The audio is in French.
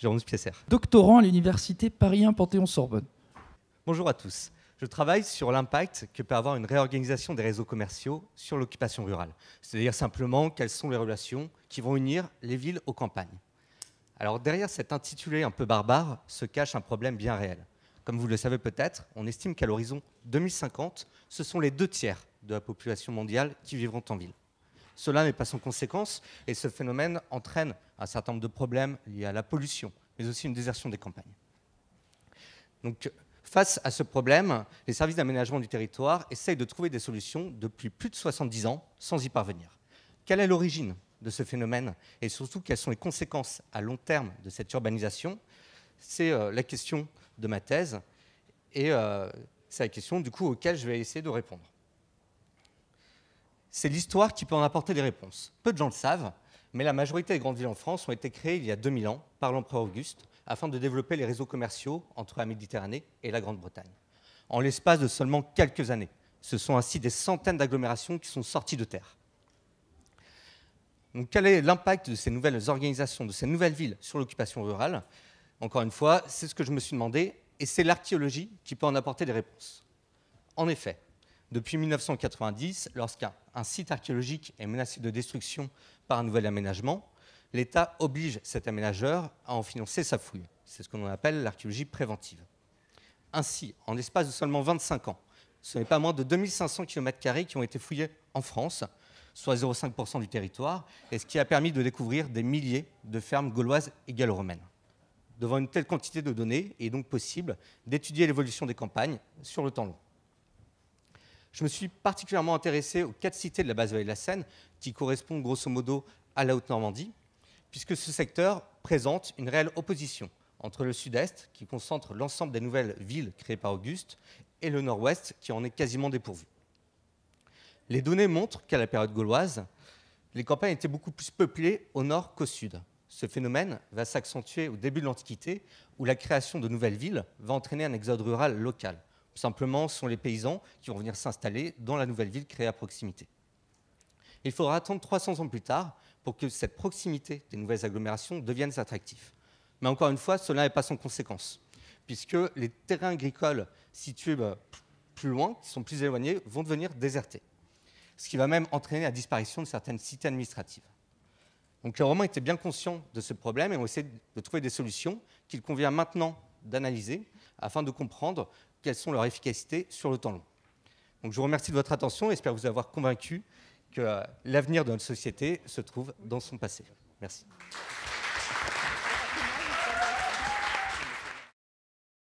Jérôme Spiesser, Doctorant à l'université Paris 1 Panthéon-Sorbonne. Bonjour à tous. Je travaille sur l'impact que peut avoir une réorganisation des réseaux commerciaux sur l'occupation rurale. C'est-à-dire simplement quelles sont les relations qui vont unir les villes aux campagnes. Alors derrière cet intitulé un peu barbare se cache un problème bien réel. Comme vous le savez peut-être, on estime qu'à l'horizon 2050, ce sont les deux tiers de la population mondiale qui vivront en ville. Cela n'est pas sans conséquence et ce phénomène entraîne un certain nombre de problèmes liés à la pollution, mais aussi une désertion des campagnes. Donc, face à ce problème, les services d'aménagement du territoire essayent de trouver des solutions depuis plus de 70 ans sans y parvenir. Quelle est l'origine de ce phénomène et surtout quelles sont les conséquences à long terme de cette urbanisation C'est euh, la question de ma thèse et euh, c'est la question du coup auquel je vais essayer de répondre c'est l'histoire qui peut en apporter des réponses. Peu de gens le savent, mais la majorité des grandes villes en France ont été créées il y a 2000 ans par l'empereur Auguste afin de développer les réseaux commerciaux entre la Méditerranée et la Grande-Bretagne. En l'espace de seulement quelques années, ce sont ainsi des centaines d'agglomérations qui sont sorties de terre. Donc, quel est l'impact de ces nouvelles organisations, de ces nouvelles villes sur l'occupation rurale Encore une fois, c'est ce que je me suis demandé, et c'est l'archéologie qui peut en apporter des réponses. En effet, depuis 1990, lorsqu'un site archéologique est menacé de destruction par un nouvel aménagement, l'État oblige cet aménageur à en financer sa fouille. C'est ce qu'on appelle l'archéologie préventive. Ainsi, en l'espace de seulement 25 ans, ce n'est pas moins de 2500 km qui ont été fouillés en France, soit 0,5% du territoire, et ce qui a permis de découvrir des milliers de fermes gauloises et gallo-romaines. Devant une telle quantité de données, il est donc possible d'étudier l'évolution des campagnes sur le temps long je me suis particulièrement intéressé aux quatre cités de la base vallée de la Seine, qui correspondent grosso modo à la Haute-Normandie, puisque ce secteur présente une réelle opposition entre le sud-est, qui concentre l'ensemble des nouvelles villes créées par Auguste, et le nord-ouest, qui en est quasiment dépourvu. Les données montrent qu'à la période gauloise, les campagnes étaient beaucoup plus peuplées au nord qu'au sud. Ce phénomène va s'accentuer au début de l'Antiquité, où la création de nouvelles villes va entraîner un exode rural local. Simplement, ce sont les paysans qui vont venir s'installer dans la nouvelle ville créée à proximité. Il faudra attendre 300 ans plus tard pour que cette proximité des nouvelles agglomérations devienne attractive. Mais encore une fois, cela n'est pas sans conséquence, puisque les terrains agricoles situés bah, plus loin, qui sont plus éloignés, vont devenir désertés, ce qui va même entraîner la disparition de certaines cités administratives. Donc les Romains étaient bien conscient de ce problème et ont essayé de trouver des solutions qu'il convient maintenant d'analyser afin de comprendre quelles sont leurs efficacités sur le temps long. Donc je vous remercie de votre attention et j'espère vous avoir convaincu que euh, l'avenir de notre société se trouve dans son passé. Merci.